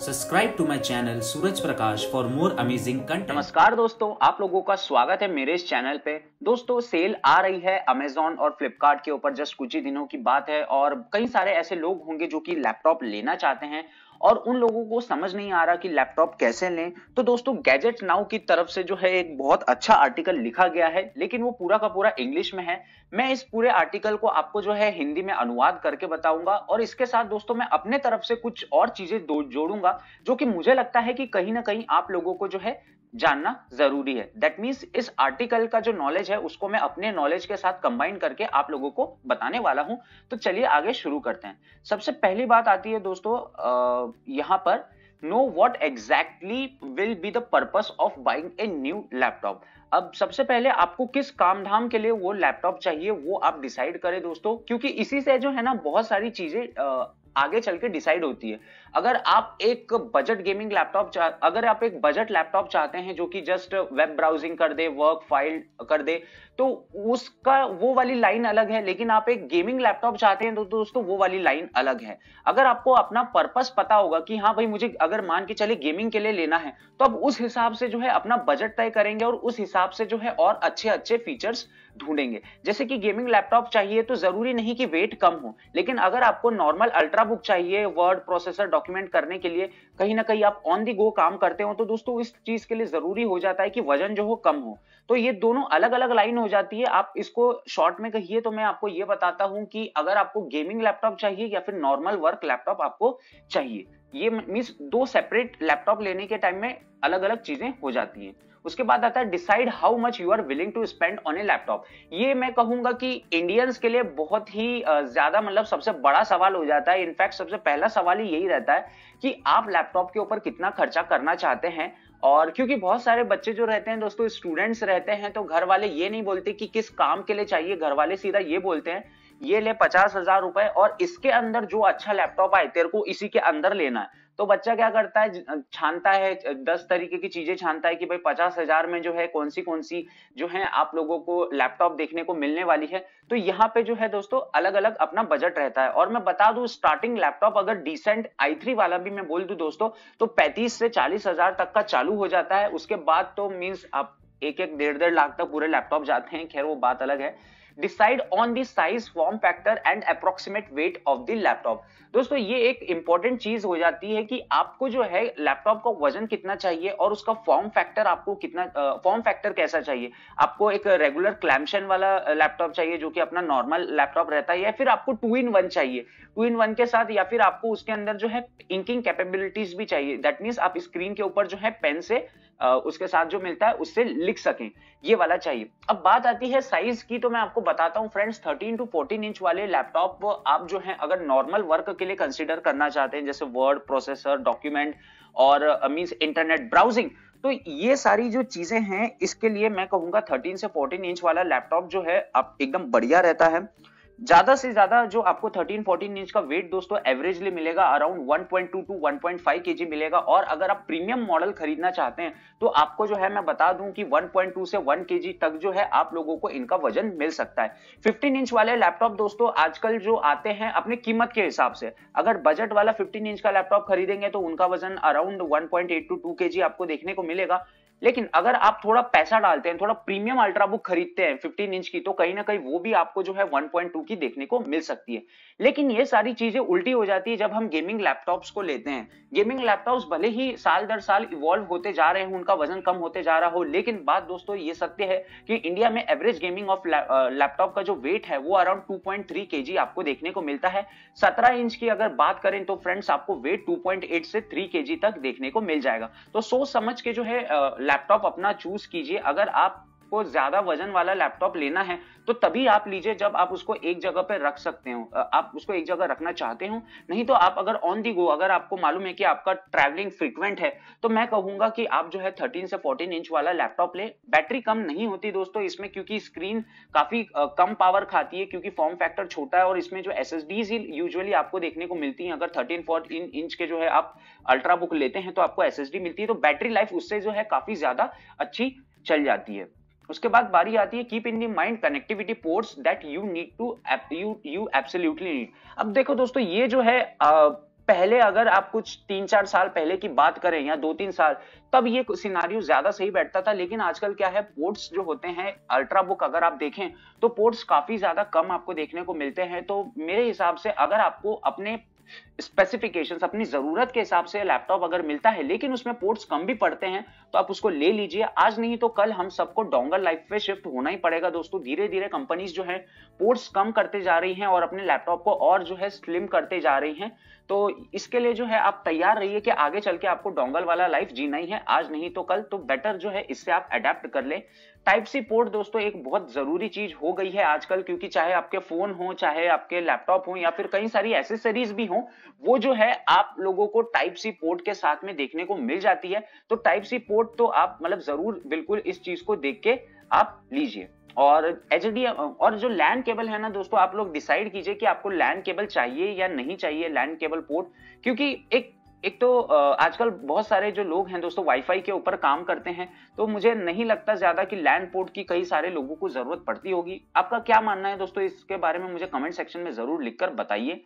subscribe to my channel Suraj Prakash for more amazing content नमस्कार दोस्तों आप लोगों का स्वागत है मेरे इस चैनल पे दोस्तों सेल आ रही है अमेजोन और फ्लिपकार्ट के ऊपर जस्ट कुछ ही दिनों की बात है और कई सारे ऐसे लोग होंगे जो कि लैपटॉप लेना चाहते हैं और उन लोगों को समझ नहीं आ रहा कि लैपटॉप कैसे लें तो दोस्तों गैजेट नाउ की तरफ से जो है एक बहुत अच्छा आर्टिकल लिखा गया है लेकिन वो पूरा का पूरा इंग्लिश में है मैं इस पूरे आर्टिकल को आपको जो है हिंदी में अनुवाद करके बताऊंगा और इसके साथ दोस्तों मैं अपने तरफ से कुछ और चीजें जोड़ूंगा जो कि मुझे लगता है कि कहीं ना कहीं आप लोगों को जो है जानना जरूरी है दैट मीन्स इस आर्टिकल का जो नॉलेज है उसको मैं अपने नॉलेज के साथ कंबाइन करके आप लोगों को बताने वाला हूं तो चलिए आगे शुरू करते हैं सबसे पहली बात आती है दोस्तों यहाँ पर know what exactly will be the purpose of buying a new laptop अब सबसे पहले आपको किस काम धाम के लिए वो लैपटॉप चाहिए वो आप डिसाइड करें दोस्तों क्योंकि इसी से जो है ना बहुत सारी चीजें आगे चल के डिसाइड होती है अगर आप एक बजट गेमिंग लैपटॉप अगर आप एक बजट लैपटॉप चाहते हैं जो कि जस्ट वेब ब्राउजिंग कर दे वर्क फाइल कर दे तो उसका वो वाली लाइन अलग है लेकिन आप एक गेमिंग लैपटॉप चाहते हैं तो दोस्तों वो वाली लाइन अलग है अगर आपको अपना पर्पस पता होगा कि हाँ भाई मुझे अगर मान के चले गेमिंग के लिए लेना है तो अब उस हिसाब से जो है अपना बजट तय करेंगे और उस हिसाब से जो है और अच्छे अच्छे फीचर्स ढूंढेंगे जैसे कि गेमिंग लैपटॉप चाहिए तो जरूरी नहीं कि वेट कम हो लेकिन अगर आपको नॉर्मल अल्ट्रा बुक चाहिए वर्ड प्रोसेसर डॉक्यूमेंट करने के लिए कहीं ना कहीं आप ऑन दी गो काम करते हो तो दोस्तों इस चीज के लिए जरूरी हो जाता है कि वजन जो हो कम हो तो ये दोनों अलग अलग लाइन हो जाती है आप इसको शॉर्ट में कहिए तो मैं आपको ये बताता हूं कि अगर आपको गेमिंग लैपटॉप चाहिए या फिर नॉर्मल वर्क लैपटॉप आपको चाहिए ये मीन्स दो सेपरेट लैपटॉप लेने के टाइम में अलग अलग चीजें हो जाती हैं उसके बाद आता है decide how much you are willing to spend on a laptop ये मैं कहूंगा कि इंडियंस के लिए बहुत ही ज्यादा मतलब सबसे बड़ा सवाल हो जाता है इनफैक्ट सबसे पहला सवाल ही यही रहता है कि आप लैपटॉप के ऊपर कितना खर्चा करना चाहते हैं और क्योंकि बहुत सारे बच्चे जो रहते हैं दोस्तों स्टूडेंट्स रहते हैं तो घर वाले ये नहीं बोलते कि किस काम के लिए चाहिए घर वाले सीधा ये बोलते हैं ये ले पचास हजार रुपए और इसके अंदर जो अच्छा लैपटॉप आए तेरे को इसी के अंदर लेना है तो बच्चा क्या करता है छानता है दस तरीके की चीजें छानता है कि भाई पचास हजार में जो है कौन सी कौन सी जो है आप लोगों को लैपटॉप देखने को मिलने वाली है तो यहाँ पे जो है दोस्तों अलग अलग अपना बजट रहता है और मैं बता दू स्टार्टिंग लैपटॉप अगर डिसेंट आई थ्री वाला भी मैं बोल दू दोस्तों तो पैंतीस से चालीस हजार तक का चालू हो जाता है उसके बाद तो मीन्स आप एक एक डेढ़ डेढ़ लाख तक पूरे लैपटॉप जाते हैं खैर वो बात अलग है decide on the size form factor and approximate weight of the laptop दोस्तों ये एक इंपॉर्टेंट चीज हो जाती है कि आपको जो है लैपटॉप का वजन कितना चाहिए और उसका फॉर्म फैक्टर आपको कितना फॉर्म uh, फैक्टर कैसा चाहिए आपको एक रेगुलर क्लैमशन वाला लैपटॉप चाहिए जो कि अपना नॉर्मल लैपटॉप रहता है या फिर आपको टू इन वन चाहिए टू इन वन के साथ या फिर आपको उसके अंदर जो है इंकिंग कैपेबिलिटीज भी चाहिए दैट मीन्स आप स्क्रीन के ऊपर जो है पेन से उसके साथ जो मिलता है उससे लिख सकें ये वाला चाहिए अब बात आती है साइज की तो मैं आपको बताता हूँ फ्रेंड्स 13 टू 14 इंच वाले लैपटॉप आप जो है अगर नॉर्मल वर्क के लिए कंसिडर करना चाहते हैं जैसे वर्ड प्रोसेसर डॉक्यूमेंट और मीन्स इंटरनेट ब्राउजिंग तो ये सारी जो चीजें हैं इसके लिए मैं कहूंगा 13 से 14 इंच वाला लैपटॉप जो है आप एकदम बढ़िया रहता है ज्यादा से ज्यादा जो आपको 13 14 इंच का वेट दोस्तों एवरेजली मिलेगा अराउंड 1.2 टू 1.5 केजी मिलेगा और अगर आप प्रीमियम मॉडल खरीदना चाहते हैं तो आपको जो है मैं बता दूं कि 1.2 से 1 केजी तक जो है आप लोगों को इनका वजन मिल सकता है 15 इंच वाले लैपटॉप दोस्तों आजकल जो आते हैं अपने कीमत के हिसाब से अगर बजट वाला फिफ्टीन इंच का लैपटॉप खरीदेंगे तो उनका वजन अराउंड वन टू टू के आपको देखने को मिलेगा लेकिन अगर आप थोड़ा पैसा डालते हैं थोड़ा प्रीमियम अल्ट्रा बुक खरीदते हैं फिफ्टीन इंच की तो कहीं ना कहीं वो भी आपको जो है वन पॉइंट टू की देखने को मिल सकती है लेकिन ये सारी चीजें उल्टी हो जाती है जब हम गेमिंग लैपटॉप्स को लेते हैं गेमिंग लैपटॉप्स भले ही साल दर साल इवॉल्व होते जा रहे हैं उनका वजन कम होते जा रहा हो लेकिन बात दोस्तों ये सत्य है कि इंडिया में एवरेज गेमिंग ऑफ लैपटॉप का जो वेट है वो अराउंड टू पॉइंट आपको देखने को मिलता है सत्रह इंच की अगर बात करें तो फ्रेंड्स आपको वेट टू से थ्री के तक देखने को मिल जाएगा तो सोच समझ के जो है लैपटॉप अपना चूज कीजिए अगर आप जिसको ज्यादा वजन वाला लैपटॉप लेना है तो तभी आप लीजिए जब आप उसको एक जगह पर रख सकते हो आप उसको एक जगह रखना चाहते हो नहीं तो आप अगर ऑन दी गो अगर आपको मालूम है कि आपका ट्रैवलिंग फ्रिक्वेंट है तो मैं कहूंगा कि आप जो है थर्टीन से फोर्टीन इंच वाला लैपटॉप ले बैटरी कम नहीं होती दोस्तों इसमें क्योंकि स्क्रीन काफी कम पावर खाती है क्योंकि फॉर्म फैक्टर छोटा है और इसमें जो एस ही यूजली आपको देखने को मिलती है अगर थर्टीन फोर्टीन इंच के जो है आप अल्ट्रा बुक लेते हैं तो आपको एस मिलती है तो बैटरी लाइफ उससे जो है काफी ज्यादा अच्छी चल जाती है उसके बाद बारी आती है keep in the mind connectivity ports that you need to you you absolutely need अब देखो दोस्तों ये जो है आ, पहले अगर आप कुछ तीन चार साल पहले की बात करें या दो तीन साल तब ये सिनारियो ज्यादा सही बैठता था लेकिन आजकल क्या है पोर्ट्स जो होते हैं अल्ट्रा बुक अगर आप देखें तो पोर्ट्स काफी ज्यादा कम आपको देखने को मिलते हैं तो मेरे हिसाब से अगर आपको अपने स्पेसिफिकेशंस अपनी जरूरत के हिसाब से लैपटॉप अगर मिलता है लेकिन उसमें पोर्ट्स कम भी पड़ते हैं तो आप उसको ले लीजिए आज नहीं तो कल हम सबको डोंगल लाइफ पे शिफ्ट होना ही पड़ेगा दोस्तों धीरे धीरे कंपनीज जो है पोर्ट्स कम करते जा रही हैं और अपने लैपटॉप को और जो है स्लिम करते जा रही हैं तो इसके लिए जो है आप तैयार रहिए कि आगे चल के आपको डोंगल वाला लाइफ जीना ही है आज नहीं तो कल तो बेटर जो है इससे आप अडेप्ट कर ले टाइप सी पोर्ट दोस्तों एक बहुत जरूरी चीज हो गई है आजकल क्योंकि चाहे आपके फोन हो चाहे आपके लैपटॉप हो या फिर कई सारी एसेसरीज भी हो वो जो है आप लोगों को टाइप सी पोर्ट के साथ में देखने को मिल जाती है तो टाइप सी पोर्ट तो आप मतलब जरूर बिल्कुल इस चीज को देख के आप लीजिए और एच और जो लैंड केबल है ना दोस्तों आप लोग डिसाइड कीजिए कि आपको लैंड केबल चाहिए या नहीं चाहिए लैंड केबल पोर्ट क्योंकि एक एक तो आजकल बहुत सारे जो लोग हैं दोस्तों वाईफाई के ऊपर काम करते हैं तो मुझे नहीं लगता ज्यादा कि लैंड पोर्ट की कई सारे लोगों को जरूरत पड़ती होगी आपका क्या मानना है दोस्तों इसके बारे में मुझे कमेंट सेक्शन में जरूर लिखकर बताइए